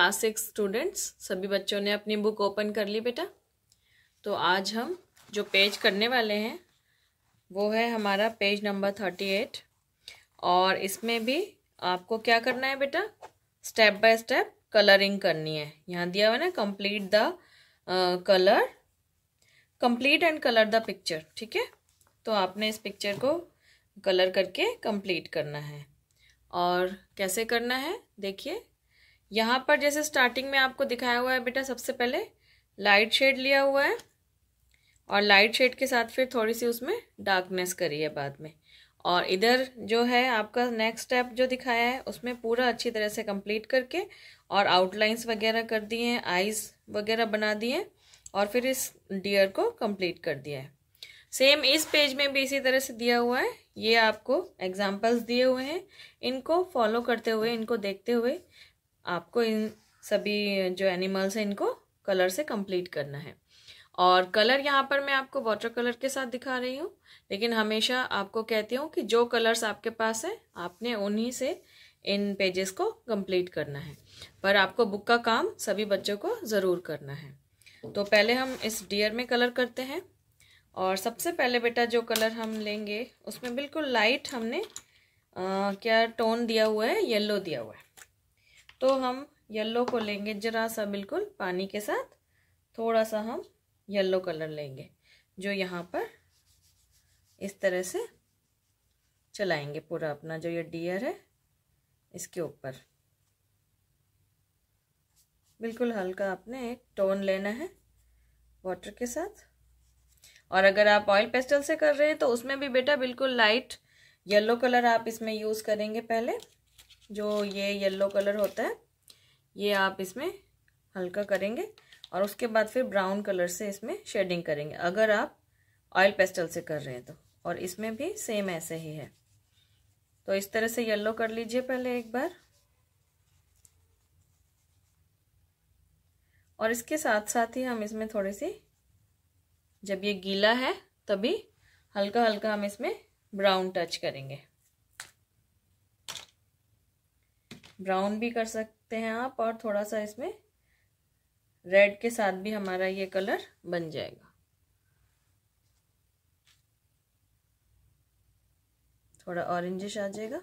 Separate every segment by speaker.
Speaker 1: class six students सभी बच्चों ने अपनी बुक ओपन कर ली बेटा तो आज हम जो पेज करने वाले हैं वो है हमारा पेज नंबर थर्टी एट और इसमें भी आपको क्या करना है बेटा स्टेप बाय स्टेप कलरिंग करनी है यहाँ दिया हुआ ना complete the colour complete and colour the picture ठीक है तो आपने इस पिक्चर को कलर करके कंप्लीट करना है और कैसे करना है देखिए यहाँ पर जैसे स्टार्टिंग में आपको दिखाया हुआ है बेटा सबसे पहले लाइट शेड लिया हुआ है और लाइट शेड के साथ फिर थोड़ी सी उसमें डार्कनेस करी है बाद में और इधर जो है आपका नेक्स्ट स्टेप जो दिखाया है उसमें पूरा अच्छी तरह से कंप्लीट करके और आउटलाइंस वगैरह कर दिए हैं आइज़ वगैरह बना दिए और फिर इस डियर को कंप्लीट कर दिया है सेम इस पेज में भी इसी तरह से दिया हुआ है ये आपको एग्जाम्पल्स दिए हुए हैं इनको फॉलो करते हुए इनको देखते हुए आपको इन सभी जो एनिमल्स हैं इनको कलर से कंप्लीट करना है और कलर यहाँ पर मैं आपको वाटर कलर के साथ दिखा रही हूँ लेकिन हमेशा आपको कहती हूँ कि जो कलर्स आपके पास है आपने उन्हीं से इन पेजेस को कंप्लीट करना है पर आपको बुक का काम सभी बच्चों को ज़रूर करना है तो पहले हम इस डियर में कलर करते हैं और सबसे पहले बेटा जो कलर हम लेंगे उसमें बिल्कुल लाइट हमने आ, क्या टोन दिया हुआ है येलो दिया हुआ है तो हम येल्लो को लेंगे ज़रा सा बिल्कुल पानी के साथ थोड़ा सा हम येल्लो कलर लेंगे जो यहाँ पर इस तरह से चलाएंगे पूरा अपना जो ये डियर है इसके ऊपर बिल्कुल हल्का आपने एक टोन लेना है वाटर के साथ और अगर आप ऑयल पेस्टल से कर रहे हैं तो उसमें भी बेटा बिल्कुल लाइट येलो कलर आप इसमें यूज़ करेंगे पहले जो ये येलो कलर होता है ये आप इसमें हल्का करेंगे और उसके बाद फिर ब्राउन कलर से इसमें शेडिंग करेंगे अगर आप ऑयल पेस्टल से कर रहे हैं तो और इसमें भी सेम ऐसे ही है तो इस तरह से येलो कर लीजिए पहले एक बार और इसके साथ साथ ही हम इसमें थोड़ी सी जब ये गीला है तभी हल्का हल्का हम इसमें ब्राउन टच करेंगे ब्राउन भी कर सकते हैं आप और थोड़ा सा इसमें रेड के साथ भी हमारा ये कलर बन जाएगा थोड़ा ऑरेंजिश आ जाएगा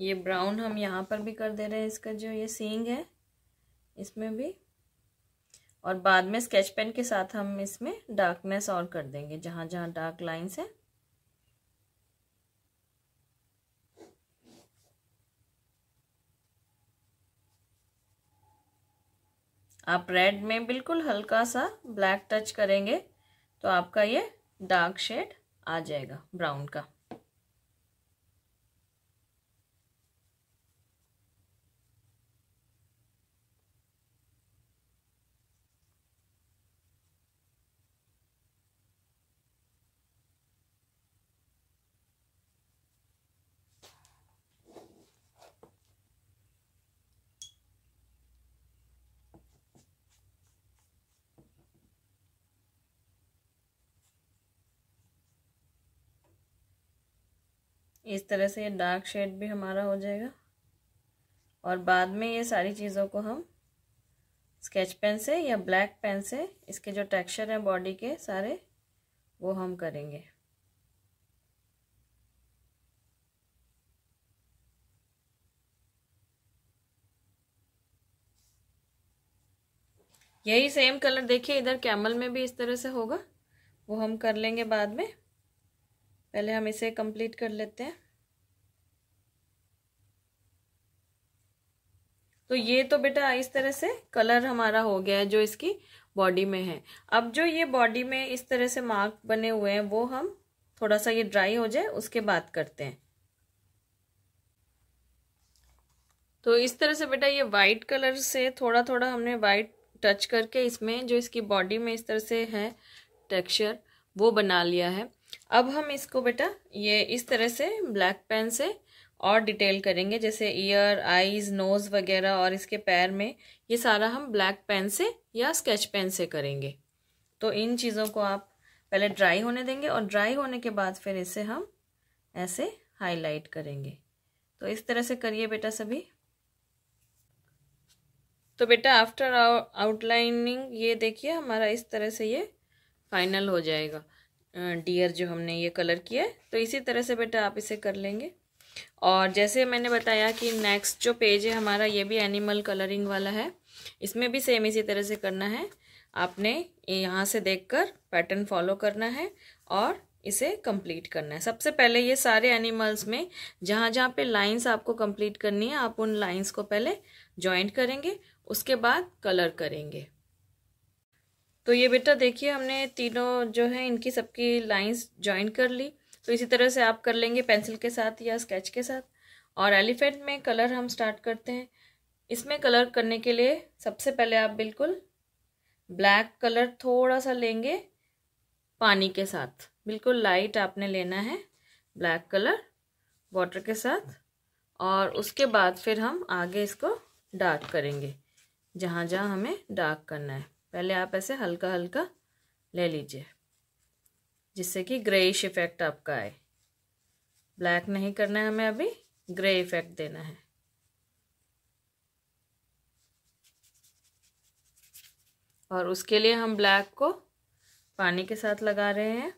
Speaker 1: ये ब्राउन हम यहाँ पर भी कर दे रहे हैं इसका जो ये सींग है इसमें भी और बाद में स्केच पेन के साथ हम इसमें डार्कनेस और कर देंगे जहाँ जहाँ डार्क लाइंस है आप रेड में बिल्कुल हल्का सा ब्लैक टच करेंगे तो आपका ये डार्क शेड आ जाएगा ब्राउन का इस तरह से ये डार्क शेड भी हमारा हो जाएगा और बाद में ये सारी चीज़ों को हम स्केच पेन से या ब्लैक पेन से इसके जो टेक्सचर हैं बॉडी के सारे वो हम करेंगे यही सेम कलर देखिए इधर कैमल में भी इस तरह से होगा वो हम कर लेंगे बाद में पहले हम इसे कंप्लीट कर लेते हैं तो ये तो बेटा इस तरह से कलर हमारा हो गया है जो इसकी बॉडी में है अब जो ये बॉडी में इस तरह से मार्क बने हुए हैं वो हम थोड़ा सा ये ड्राई हो जाए उसके बाद करते हैं तो इस तरह से बेटा ये वाइट कलर से थोड़ा थोड़ा हमने वाइट टच करके इसमें जो इसकी बॉडी में इस तरह से है टेक्सचर वो बना लिया है अब हम इसको बेटा ये इस तरह से ब्लैक पेन से और डिटेल करेंगे जैसे ईयर आईज नोज़ वगैरह और इसके पैर में ये सारा हम ब्लैक पेन से या स्केच पेन से करेंगे तो इन चीज़ों को आप पहले ड्राई होने देंगे और ड्राई होने के बाद फिर इसे हम ऐसे हाईलाइट करेंगे तो इस तरह से करिए बेटा सभी तो बेटा आफ्टर आउटलाइनिंग ये देखिए हमारा इस तरह से ये फाइनल हो जाएगा डियर जो हमने ये कलर किया है तो इसी तरह से बेटा आप इसे कर लेंगे और जैसे मैंने बताया कि नेक्स्ट जो पेज है हमारा ये भी एनिमल कलरिंग वाला है इसमें भी सेम इसी तरह से करना है आपने यहाँ से देखकर पैटर्न फॉलो करना है और इसे कंप्लीट करना है सबसे पहले ये सारे एनिमल्स में जहाँ जहाँ पे लाइंस आपको कंप्लीट करनी है आप उन लाइंस को पहले जॉइंट करेंगे उसके बाद कलर करेंगे तो ये बेटा देखिए हमने तीनों जो है इनकी सबकी लाइंस ज्वाइन कर ली तो इसी तरह से आप कर लेंगे पेंसिल के साथ या स्केच के साथ और एलिफेंट में कलर हम स्टार्ट करते हैं इसमें कलर करने के लिए सबसे पहले आप बिल्कुल ब्लैक कलर थोड़ा सा लेंगे पानी के साथ बिल्कुल लाइट आपने लेना है ब्लैक कलर वाटर के साथ और उसके बाद फिर हम आगे इसको डार्क करेंगे जहाँ जहाँ हमें डार्क करना है पहले आप ऐसे हल्का हल्का ले लीजिए जिससे कि ग्रेइश इफेक्ट आपका आए ब्लैक नहीं करना है हमें अभी ग्रे इफेक्ट देना है और उसके लिए हम ब्लैक को पानी के साथ लगा रहे हैं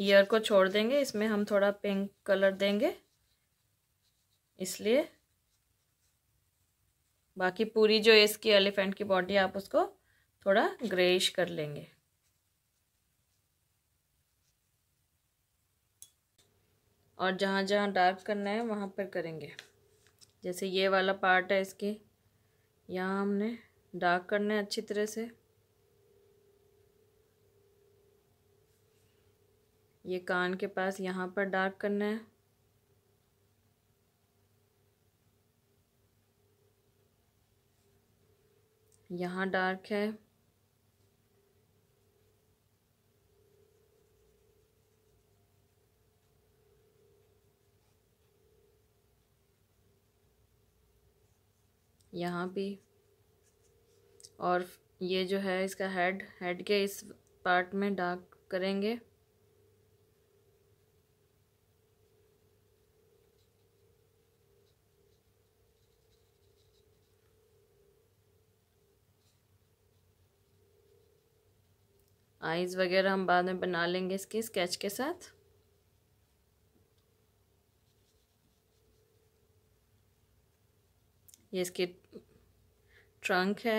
Speaker 1: ईयर को छोड़ देंगे इसमें हम थोड़ा पिंक कलर देंगे इसलिए बाकी पूरी जो इसकी एलिफेंट की बॉडी आप उसको थोड़ा ग्रेइश कर लेंगे और जहाँ जहाँ डार्क करना है वहाँ पर करेंगे जैसे ये वाला पार्ट है इसकी यहाँ हमने डार्क करना है अच्छी तरह से ये कान के पास यहाँ पर डार्क करना है यहाँ डार्क है यहाँ भी और ये जो है इसका हेड हेड के इस पार्ट में डार्क करेंगे आइज़ वगैरह हम बाद में बना लेंगे इसके स्केच के साथ ये इसकी ट्रंक है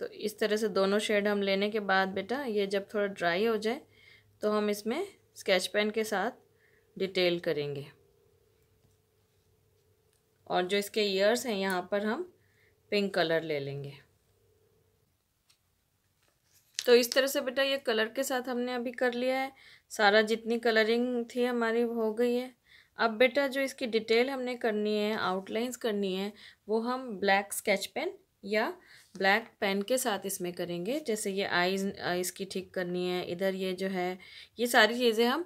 Speaker 1: तो इस तरह से दोनों शेड हम लेने के बाद बेटा ये जब थोड़ा ड्राई हो जाए तो हम इसमें स्केच पेन के साथ डिटेल करेंगे और जो इसके ईयर्स हैं यहाँ पर हम पिंक कलर ले लेंगे तो इस तरह से बेटा ये कलर के साथ हमने अभी कर लिया है सारा जितनी कलरिंग थी हमारी हो गई है अब बेटा जो इसकी डिटेल हमने करनी है आउटलाइंस करनी है वो हम ब्लैक स्केच पेन या ब्लैक पेन के साथ इसमें करेंगे जैसे ये आईज इसकी ठीक करनी है इधर ये जो है ये सारी चीज़ें हम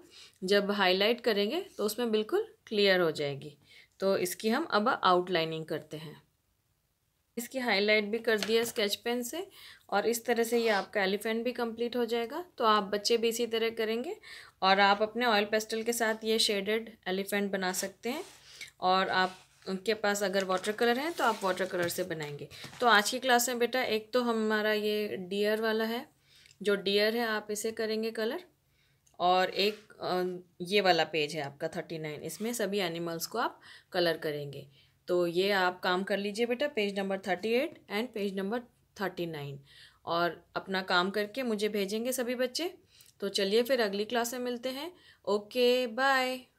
Speaker 1: जब हाईलाइट करेंगे तो उसमें बिल्कुल क्लियर हो जाएगी तो इसकी हम अब आउटलाइनिंग करते हैं इसकी हाईलाइट भी कर दिया स्केच पेन से और इस तरह से ये आपका एलिफेंट भी कंप्लीट हो जाएगा तो आप बच्चे भी इसी तरह करेंगे और आप अपने ऑयल पेस्टल के साथ ये शेडेड एलिफेंट बना सकते हैं और आप उनके पास अगर वाटर कलर हैं तो आप वाटर कलर से बनाएंगे तो आज की क्लास में बेटा एक तो हमारा ये डियर वाला है जो डियर है आप इसे करेंगे कलर और एक ये वाला पेज है आपका थर्टी नाइन इसमें सभी एनिमल्स को आप कलर करेंगे तो ये आप काम कर लीजिए बेटा page number thirty eight and page number thirty nine और अपना काम करके मुझे भेजेंगे सभी बच्चे तो चलिए फिर अगली क्लास में मिलते हैं ओके बाय